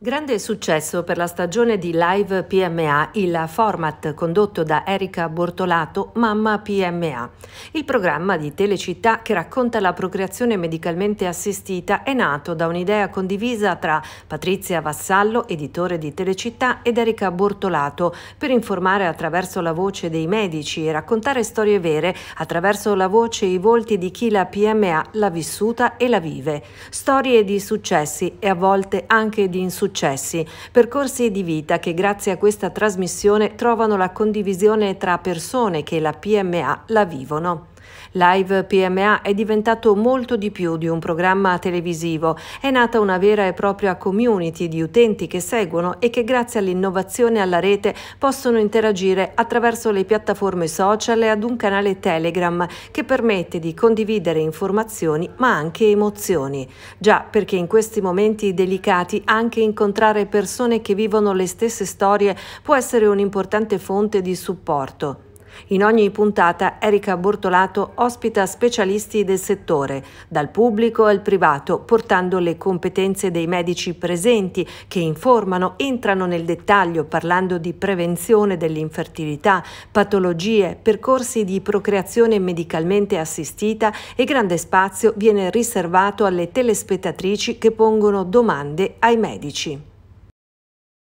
Grande successo per la stagione di Live PMA, il format condotto da Erika Bortolato, Mamma PMA. Il programma di Telecittà che racconta la procreazione medicalmente assistita è nato da un'idea condivisa tra Patrizia Vassallo, editore di Telecittà, ed Erika Bortolato per informare attraverso la voce dei medici e raccontare storie vere attraverso la voce e i volti di chi la PMA l'ha vissuta e la vive. Storie di successi e a volte anche di insuccessi successi, percorsi di vita che grazie a questa trasmissione trovano la condivisione tra persone che la PMA la vivono. Live PMA è diventato molto di più di un programma televisivo. È nata una vera e propria community di utenti che seguono e che grazie all'innovazione alla rete possono interagire attraverso le piattaforme social e ad un canale Telegram che permette di condividere informazioni ma anche emozioni. Già perché in questi momenti delicati anche incontrare persone che vivono le stesse storie può essere un'importante fonte di supporto. In ogni puntata Erika Bortolato ospita specialisti del settore, dal pubblico al privato, portando le competenze dei medici presenti che informano, entrano nel dettaglio parlando di prevenzione dell'infertilità, patologie, percorsi di procreazione medicalmente assistita e grande spazio viene riservato alle telespettatrici che pongono domande ai medici.